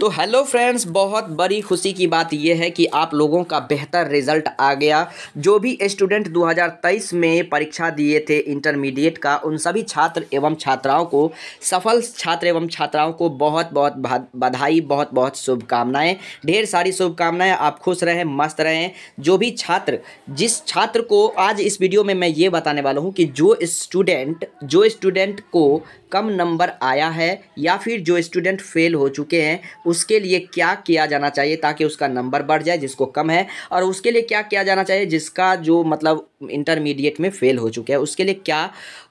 तो hello friends बहुत बड़ी खुशी की बात यह है कि आप लोगों का बेहतर रिजल्ट आ गया जो भी स्टूडेंट 2023 में परीक्षा दिए थे इंटरमीडिएट का उन सभी छात्र एवं छात्राओं को सफल छात्र एवं छात्राओं को बहुत बहुत बधाई बहुत बहुत शुभकामनाएँ ढेर सारी शुभकामनाएँ आप खुश रहें मस्त रहें जो भी छात्र जिस छात्र को आज इस वीडियो में मैं ये बताने वाला हूँ कि जो स्टूडेंट जो स्टूडेंट को कम नंबर आया है या फिर जो स्टूडेंट फेल हो चुके हैं उसके लिए क्या किया जाना चाहिए ताकि उसका नंबर बढ़ जाए जिसको कम है और उसके लिए क्या किया जाना चाहिए जिसका जो मतलब इंटरमीडिएट में फेल हो चुके हैं उसके लिए क्या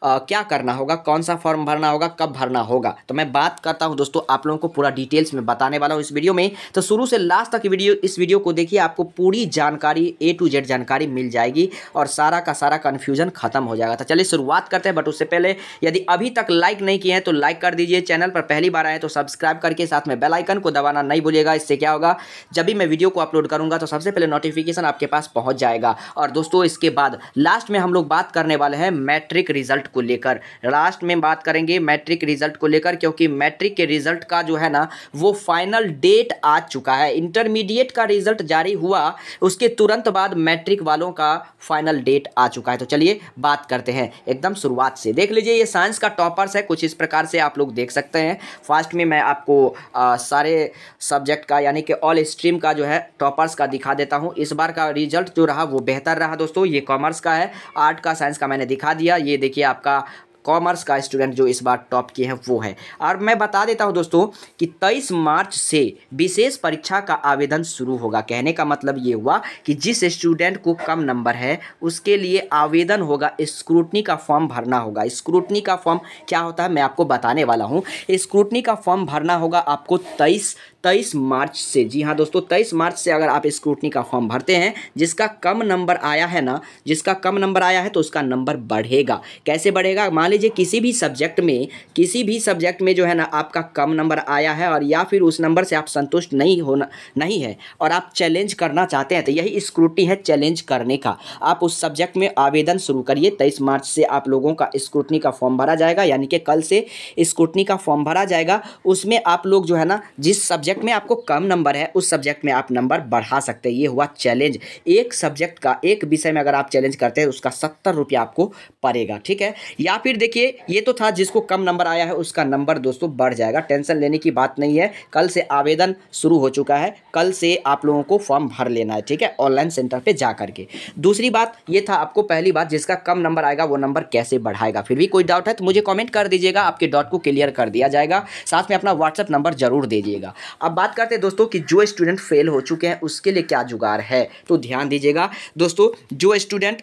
आ, क्या करना होगा कौन सा फॉर्म भरना होगा कब भरना होगा तो मैं बात करता हूं दोस्तों आप लोगों को पूरा डिटेल्स में बताने वाला हूं इस वीडियो में तो शुरू से लास्ट तक वीडियो इस वीडियो को देखिए आपको पूरी जानकारी ए टू जेड जानकारी मिल जाएगी और सारा का सारा कन्फ्यूजन खत्म हो जाएगा तो चलिए शुरुआत करते हैं बट उससे पहले यदि अभी तक लाइक नहीं किए हैं तो लाइक कर दीजिए चैनल पर पहली बार आए तो सब्सक्राइब करके साथ में बेलाइकन को दबाना नहीं भूलिएगा इससे क्या होगा जब भी मैं वीडियो को अपलोड करूँगा तो सबसे पहले नोटिफिकेशन आपके पास पहुँच जाएगा और दोस्तों इसके बाद लास्ट में हम लोग बात करने वाले हैं मैट्रिक रिजल्ट को लेकर लास्ट में बात करेंगे मैट्रिक रिजल्ट को लेकर क्योंकि मैट्रिक के रिजल्ट का जो है ना वो फाइनल डेट आ चुका है इंटरमीडिएट का रिजल्ट जारी हुआ उसके तुरंत बाद मैट्रिक वालों का फाइनल डेट आ चुका है तो चलिए बात करते हैं एकदम शुरुआत से देख लीजिए ये साइंस का टॉपर्स है कुछ इस प्रकार से आप लोग देख सकते हैं फास्ट में मैं आपको आ, सारे सब्जेक्ट का यानी कि ऑल स्ट्रीम का जो है टॉपर्स का दिखा देता हूँ इस बार का रिजल्ट जो रहा वो बेहतर रहा दोस्तों ये कॉमर्स कॉमर्स का है आर्ट का साइंस का मैंने दिखा दिया ये देखिए आपका कॉमर्स का स्टूडेंट जो इस बार टॉप किए हैं वो है और मैं बता देता हूँ दोस्तों कि तेईस मार्च से विशेष परीक्षा का आवेदन शुरू होगा कहने का मतलब ये हुआ कि जिस स्टूडेंट को कम नंबर है उसके लिए आवेदन होगा स्क्रूटनी का फॉर्म भरना होगा स्क्रूटनी का फॉर्म क्या होता है मैं आपको बताने वाला हूँ स्क्रूटनी का फॉर्म भरना होगा आपको तेईस तेईस मार्च से जी हाँ दोस्तों तेईस मार्च से अगर आप स्क्रूटनी का फॉर्म भरते हैं जिसका कम नंबर आया है ना जिसका कम नंबर आया है तो उसका नंबर बढ़ेगा कैसे बढ़ेगा मान लीजिए किसी भी सब्जेक्ट में किसी भी सब्जेक्ट में जो है ना आपका कम नंबर आया है और या फिर उस नंबर से आप संतुष्ट नहीं होना नहीं है और आप चैलेंज करना चाहते हैं तो यही स्क्रूटनी है चैलेंज करने का आप उस सब्जेक्ट में आवेदन शुरू करिए तेईस मार्च से आप लोगों का स्क्रूटनी का फॉर्म भरा जाएगा यानी कि कल से स्क्रूटनी का फॉर्म भरा जाएगा उसमें आप लोग जो है ना जिस सब्जेक्ट में आपको कम नंबर है उस सब्जेक्ट में आप नंबर बढ़ा सकते हैं ये हुआ चैलेंज एक सब्जेक्ट का एक विषय में अगर आप चैलेंज करते हैं उसका सत्तर रुपया आपको पड़ेगा ठीक है या फिर देखिए ये तो था जिसको कम नंबर आया है उसका नंबर दोस्तों बढ़ जाएगा टेंशन लेने की बात नहीं है कल से आवेदन शुरू हो चुका है कल से आप लोगों को फॉर्म भर लेना है ठीक है ऑनलाइन सेंटर पर जा करके दूसरी बात ये था आपको पहली बात जिसका कम नंबर आएगा वो नंबर कैसे बढ़ाएगा फिर भी कोई डाउट है तो मुझे कॉमेंट कर दीजिएगा आपके डॉट को क्लियर कर दिया जाएगा साथ में अपना व्हाट्सअप नंबर जरूर दीजिएगा अब बात करते हैं दोस्तों कि जो स्टूडेंट फेल हो चुके हैं उसके लिए क्या जुगाड़ है तो ध्यान दीजिएगा दोस्तों जो स्टूडेंट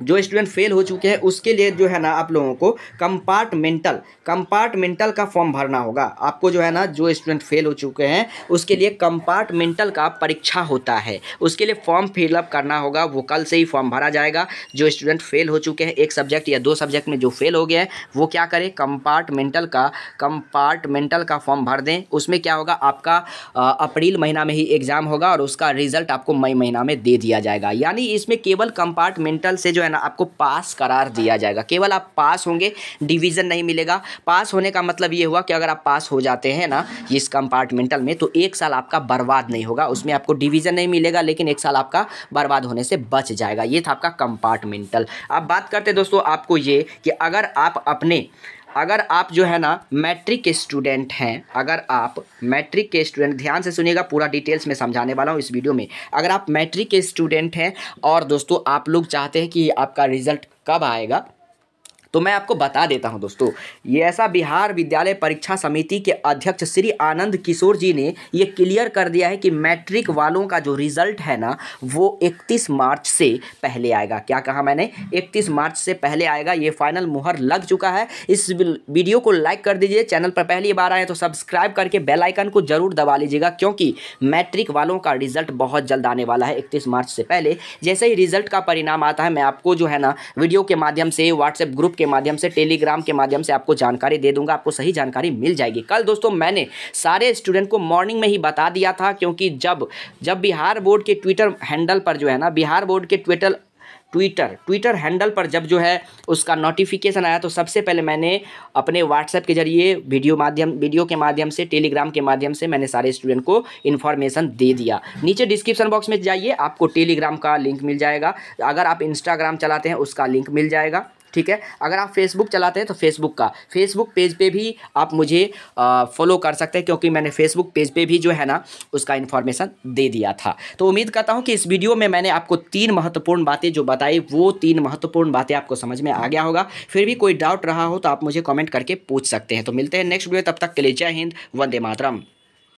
जो स्टूडेंट फेल हो चुके हैं उसके लिए जो है ना आप लोगों को कंपार्टमेंटल कंपार्टमेंटल का फॉर्म भरना होगा आपको जो है ना जो स्टूडेंट फेल हो चुके हैं उसके लिए कंपार्टमेंटल का परीक्षा होता है उसके लिए फॉर्म फिलअप करना होगा वो कल से ही फॉर्म भरा जाएगा जो स्टूडेंट फेल हो चुके हैं एक सब्जेक्ट या दो सब्जेक्ट में जो फेल हो गया है वो क्या करें कंपार्टमेंटल का कंपार्टमेंटल का फॉर्म भर दें उसमें क्या होगा आपका अप्रैल महीना में ही एग्ज़ाम होगा और उसका रिजल्ट आपको मई महीना में दे दिया जाएगा यानी इसमें केवल कंपार्टमेंटल से जो है ना आपको पास करार दिया जाएगा केवल आप पास होंगे डिवीज़न नहीं मिलेगा पास होने का मतलब ये हुआ कि अगर आप पास हो जाते हैं ना इस कंपार्टमेंटल में तो एक साल आपका बर्बाद नहीं होगा उसमें आपको डिवीज़न नहीं मिलेगा लेकिन एक साल आपका बर्बाद होने से बच जाएगा ये था आपका कंपार्टमेंटल अब बात करते दोस्तों आपको ये कि अगर आप अपने अगर आप जो है ना मैट्रिक के स्टूडेंट हैं अगर आप मैट्रिक के स्टूडेंट ध्यान से सुनिएगा पूरा डिटेल्स में समझाने वाला हूँ इस वीडियो में अगर आप मैट्रिक के स्टूडेंट हैं और दोस्तों आप लोग चाहते हैं कि आपका रिजल्ट कब आएगा तो मैं आपको बता देता हूँ दोस्तों ये ऐसा बिहार विद्यालय परीक्षा समिति के अध्यक्ष श्री आनंद किशोर जी ने ये क्लियर कर दिया है कि मैट्रिक वालों का जो रिजल्ट है ना वो इकतीस मार्च से पहले आएगा क्या कहा मैंने इकतीस मार्च से पहले आएगा ये फाइनल मुहर लग चुका है इस वीडियो को लाइक कर दीजिए चैनल पर पहली बार आए तो सब्सक्राइब करके बेल आइकन को जरूर दबा लीजिएगा क्योंकि मैट्रिक वालों का रिजल्ट बहुत जल्द आने वाला है इकतीस मार्च से पहले जैसे ही रिजल्ट का परिणाम आता है मैं आपको जो है ना वीडियो के माध्यम से व्हाट्सएप ग्रुप के के माध्यम से टेलीग्राम के माध्यम से आपको जानकारी दे दूंगा आपको सही जानकारी मिल जाएगी कल दोस्तों मैंने सारे स्टूडेंट को मॉर्निंग में ही बता दिया था क्योंकि जब जब बिहार बोर्ड के ट्विटर हैंडल पर जो है ना बिहार बोर्ड के ट्विटर ट्विटर ट्विटर हैंडल पर जब जो है उसका नोटिफिकेशन आया तो सबसे पहले मैंने अपने व्हाट्सएप के जरिए वीडियो माध्यम वीडियो के माध्यम से टेलीग्राम के माध्यम से मैंने सारे स्टूडेंट को इन्फॉर्मेशन दे दिया नीचे डिस्क्रिप्शन बॉक्स में जाइए आपको टेलीग्राम का लिंक मिल जाएगा अगर आप इंस्टाग्राम चलाते हैं उसका लिंक मिल जाएगा ठीक है अगर आप फेसबुक चलाते हैं तो फेसबुक का फेसबुक पेज पे भी आप मुझे फॉलो कर सकते हैं क्योंकि मैंने फेसबुक पेज पे भी जो है ना उसका इन्फॉर्मेशन दे दिया था तो उम्मीद करता हूँ कि इस वीडियो में मैंने आपको तीन महत्वपूर्ण बातें जो बताई वो तीन महत्वपूर्ण बातें आपको समझ में आ गया होगा फिर भी कोई डाउट रहा हो तो आप मुझे कॉमेंट करके पूछ सकते हैं तो मिलते हैं नेक्स्ट वीडियो तब तक के लिए जय हिंद वंदे मातरम